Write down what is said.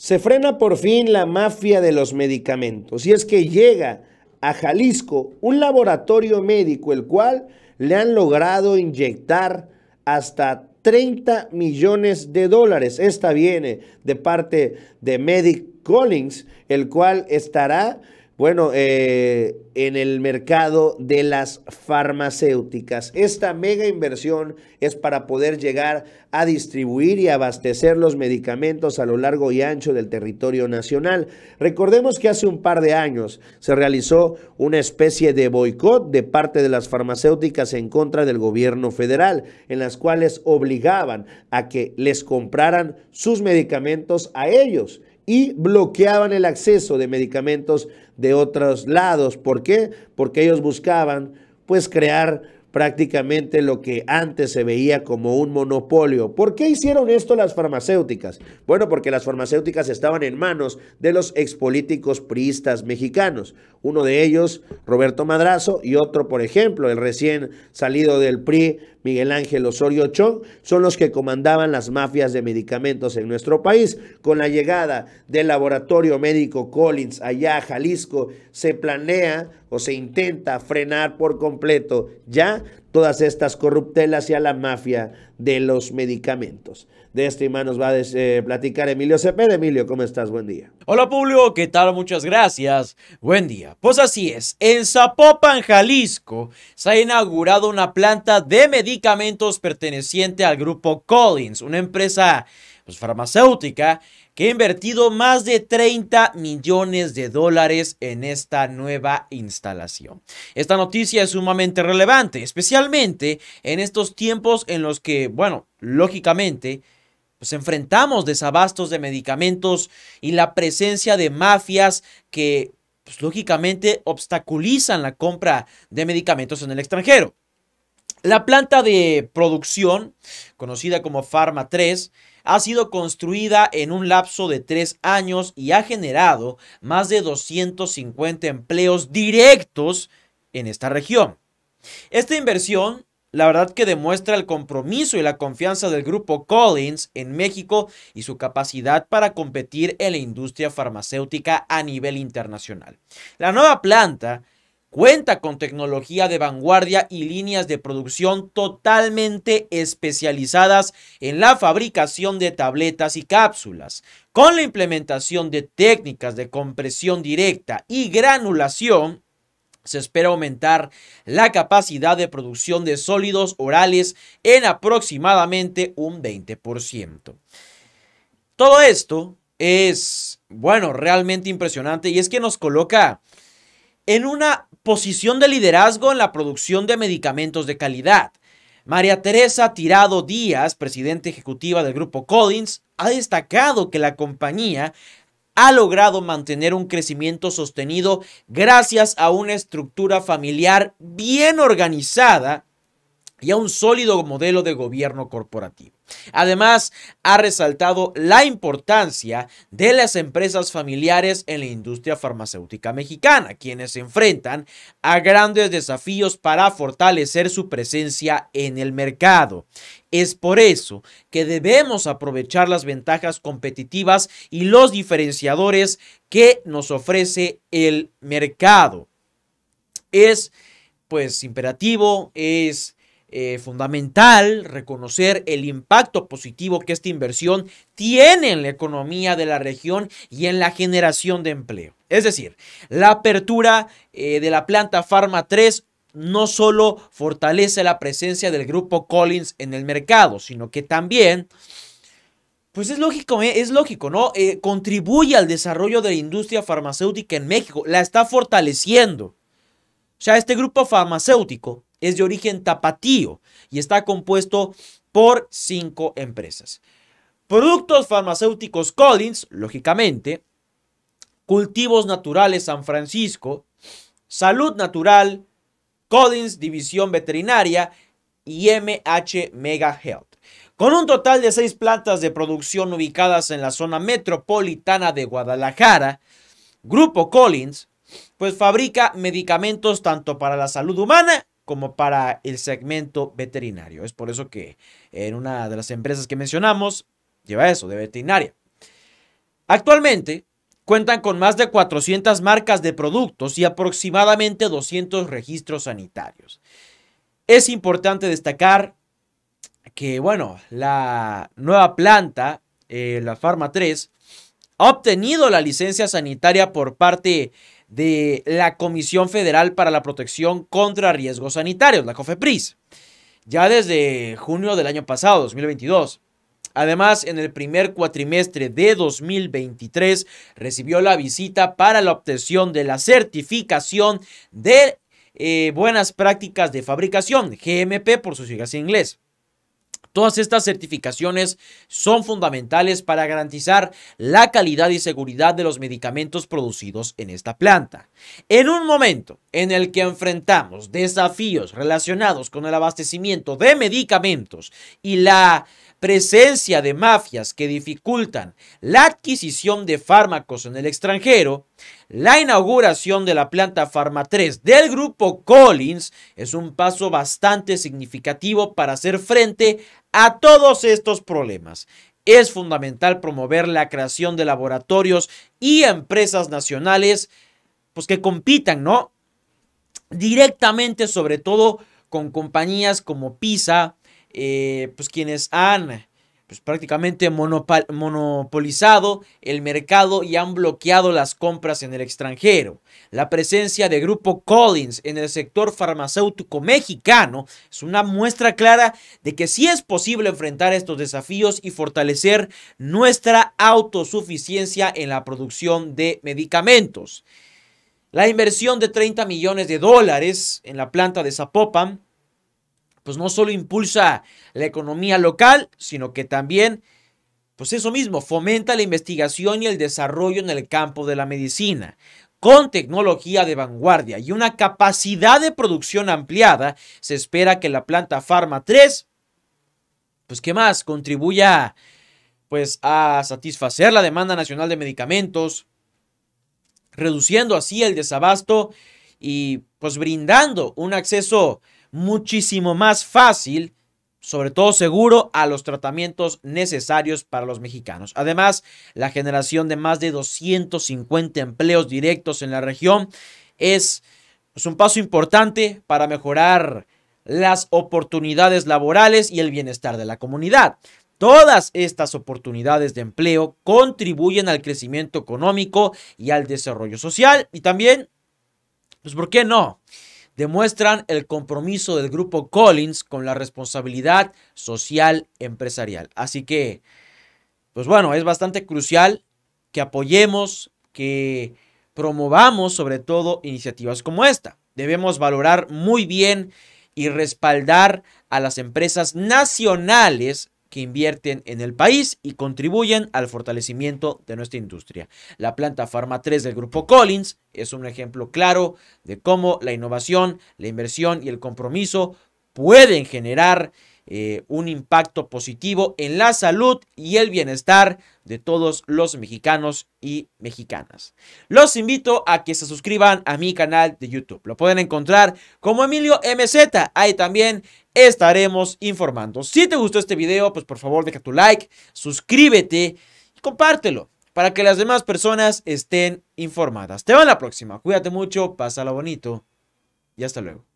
Se frena por fin la mafia de los medicamentos y es que llega a Jalisco un laboratorio médico el cual le han logrado inyectar hasta 30 millones de dólares. Esta viene de parte de Medic Collins, el cual estará bueno, eh, en el mercado de las farmacéuticas, esta mega inversión es para poder llegar a distribuir y abastecer los medicamentos a lo largo y ancho del territorio nacional. Recordemos que hace un par de años se realizó una especie de boicot de parte de las farmacéuticas en contra del gobierno federal, en las cuales obligaban a que les compraran sus medicamentos a ellos y bloqueaban el acceso de medicamentos de otros lados. ¿Por qué? Porque ellos buscaban pues crear prácticamente lo que antes se veía como un monopolio. ¿Por qué hicieron esto las farmacéuticas? Bueno, porque las farmacéuticas estaban en manos de los expolíticos priistas mexicanos. Uno de ellos, Roberto Madrazo, y otro, por ejemplo, el recién salido del PRI, Miguel Ángel Osorio Chong, son los que comandaban las mafias de medicamentos en nuestro país. Con la llegada del laboratorio médico Collins allá a Jalisco, se planea o se intenta frenar por completo ya todas estas corruptelas y a la mafia de los medicamentos. De esto y nos va a eh, platicar Emilio Cepeda. Emilio, ¿cómo estás? Buen día. Hola público. ¿qué tal? Muchas gracias. Buen día. Pues así es, en Zapopan, Jalisco, se ha inaugurado una planta de medicamentos perteneciente al grupo Collins, una empresa pues, farmacéutica que ha invertido más de 30 millones de dólares en esta nueva instalación. Esta noticia es sumamente relevante, especialmente en estos tiempos en los que, bueno, lógicamente, pues enfrentamos desabastos de medicamentos y la presencia de mafias que, pues, lógicamente, obstaculizan la compra de medicamentos en el extranjero. La planta de producción, conocida como Pharma 3, ha sido construida en un lapso de tres años y ha generado más de 250 empleos directos en esta región. Esta inversión, la verdad que demuestra el compromiso y la confianza del grupo Collins en México y su capacidad para competir en la industria farmacéutica a nivel internacional. La nueva planta Cuenta con tecnología de vanguardia y líneas de producción totalmente especializadas en la fabricación de tabletas y cápsulas, con la implementación de técnicas de compresión directa y granulación. Se espera aumentar la capacidad de producción de sólidos orales en aproximadamente un 20%. Todo esto es, bueno, realmente impresionante y es que nos coloca en una posición de liderazgo en la producción de medicamentos de calidad. María Teresa Tirado Díaz, presidenta ejecutiva del grupo Collins, ha destacado que la compañía ha logrado mantener un crecimiento sostenido gracias a una estructura familiar bien organizada y a un sólido modelo de gobierno corporativo. Además, ha resaltado la importancia de las empresas familiares en la industria farmacéutica mexicana, quienes se enfrentan a grandes desafíos para fortalecer su presencia en el mercado. Es por eso que debemos aprovechar las ventajas competitivas y los diferenciadores que nos ofrece el mercado. Es pues imperativo, es eh, fundamental reconocer el impacto positivo que esta inversión tiene en la economía de la región y en la generación de empleo. Es decir, la apertura eh, de la planta Pharma 3 no solo fortalece la presencia del grupo Collins en el mercado, sino que también pues es lógico, eh, es lógico, ¿no? contribuye al desarrollo de la industria farmacéutica en México, la está fortaleciendo. O sea, este grupo farmacéutico es de origen tapatío y está compuesto por cinco empresas. Productos farmacéuticos Collins, lógicamente, cultivos naturales San Francisco, salud natural, Collins División Veterinaria y MH Mega Health. Con un total de seis plantas de producción ubicadas en la zona metropolitana de Guadalajara, Grupo Collins pues fabrica medicamentos tanto para la salud humana como para el segmento veterinario. Es por eso que en una de las empresas que mencionamos lleva eso, de veterinaria. Actualmente cuentan con más de 400 marcas de productos y aproximadamente 200 registros sanitarios. Es importante destacar que, bueno, la nueva planta, eh, la Pharma 3, ha obtenido la licencia sanitaria por parte de la Comisión Federal para la Protección contra Riesgos Sanitarios, la COFEPRIS, ya desde junio del año pasado, 2022. Además, en el primer cuatrimestre de 2023 recibió la visita para la obtención de la certificación de eh, buenas prácticas de fabricación, GMP por sus siglas en inglés. Todas estas certificaciones son fundamentales para garantizar la calidad y seguridad de los medicamentos producidos en esta planta. En un momento en el que enfrentamos desafíos relacionados con el abastecimiento de medicamentos y la presencia de mafias que dificultan la adquisición de fármacos en el extranjero, la inauguración de la planta Farma 3 del grupo Collins es un paso bastante significativo para hacer frente a todos estos problemas. Es fundamental promover la creación de laboratorios y empresas nacionales pues que compitan, ¿no? directamente, sobre todo con compañías como Pisa, eh, pues quienes han pues, prácticamente monopolizado el mercado y han bloqueado las compras en el extranjero. La presencia de Grupo Collins en el sector farmacéutico mexicano es una muestra clara de que sí es posible enfrentar estos desafíos y fortalecer nuestra autosuficiencia en la producción de medicamentos. La inversión de 30 millones de dólares en la planta de Zapopan, pues no solo impulsa la economía local, sino que también, pues eso mismo, fomenta la investigación y el desarrollo en el campo de la medicina, con tecnología de vanguardia y una capacidad de producción ampliada, se espera que la planta Pharma 3, pues qué más, contribuya pues a satisfacer la demanda nacional de medicamentos, reduciendo así el desabasto y pues brindando un acceso muchísimo más fácil, sobre todo seguro, a los tratamientos necesarios para los mexicanos. Además, la generación de más de 250 empleos directos en la región es pues, un paso importante para mejorar las oportunidades laborales y el bienestar de la comunidad. Todas estas oportunidades de empleo contribuyen al crecimiento económico y al desarrollo social y también, pues, ¿por qué no? Demuestran el compromiso del grupo Collins con la responsabilidad social empresarial. Así que, pues bueno, es bastante crucial que apoyemos, que promovamos sobre todo iniciativas como esta. Debemos valorar muy bien y respaldar a las empresas nacionales que invierten en el país y contribuyen al fortalecimiento de nuestra industria. La planta Pharma 3 del grupo Collins es un ejemplo claro de cómo la innovación, la inversión y el compromiso pueden generar eh, un impacto positivo en la salud y el bienestar de todos los mexicanos y mexicanas. Los invito a que se suscriban a mi canal de YouTube. Lo pueden encontrar como Emilio MZ. Hay también estaremos informando. Si te gustó este video, pues por favor deja tu like, suscríbete y compártelo para que las demás personas estén informadas. Te veo en la próxima. Cuídate mucho, pásalo bonito y hasta luego.